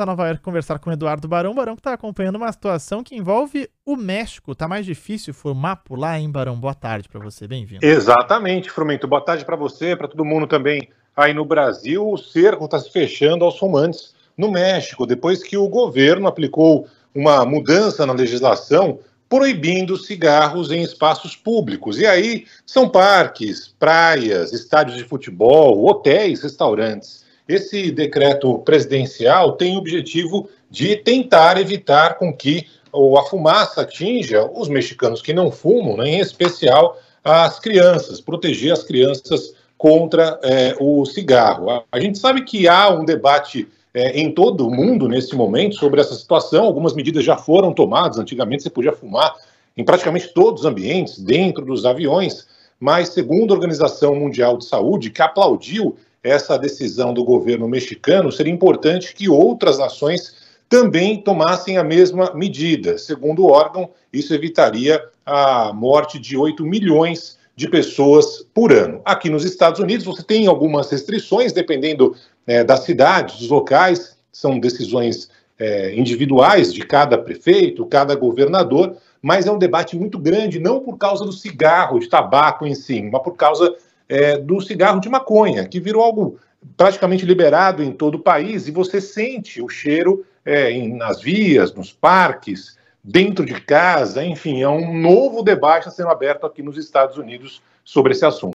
a tá Nova York conversar com o Eduardo Barão. Barão que está acompanhando uma situação que envolve o México. Tá mais difícil formar por lá, hein, Barão? Boa tarde para você, bem-vindo. Exatamente, Frumento. Boa tarde para você, para todo mundo também. Aí no Brasil, o cerco está se fechando aos fumantes no México, depois que o governo aplicou uma mudança na legislação proibindo cigarros em espaços públicos. E aí são parques, praias, estádios de futebol, hotéis, restaurantes. Esse decreto presidencial tem o objetivo de tentar evitar com que a fumaça atinja os mexicanos que não fumam, né, em especial as crianças, proteger as crianças contra é, o cigarro. A, a, gente sabe que há um debate é, em todo o mundo nesse momento sobre essa situação. Algumas medidas já foram tomadas. Antigamente você podia fumar em praticamente todos os ambientes, dentro dos aviões mas segundo a Organização Mundial de Saúde, que aplaudiu essa decisão do governo mexicano, seria importante que outras nações também tomassem a mesma medida. Segundo o órgão, isso evitaria a morte de 8 milhões de pessoas por ano. Aqui nos Estados Unidos, você tem algumas restrições, dependendo é, das cidades, dos locais, são decisões é, individuais de cada prefeito, cada governador, mas é um debate muito grande, não por causa do cigarro, de tabaco em si, mas por causa é, do cigarro de maconha, que virou algo praticamente liberado em todo o país e você sente o cheiro é, em, nas vias, nos parques, dentro de casa, enfim, é um novo debate sendo aberto aqui nos Estados Unidos sobre esse assunto.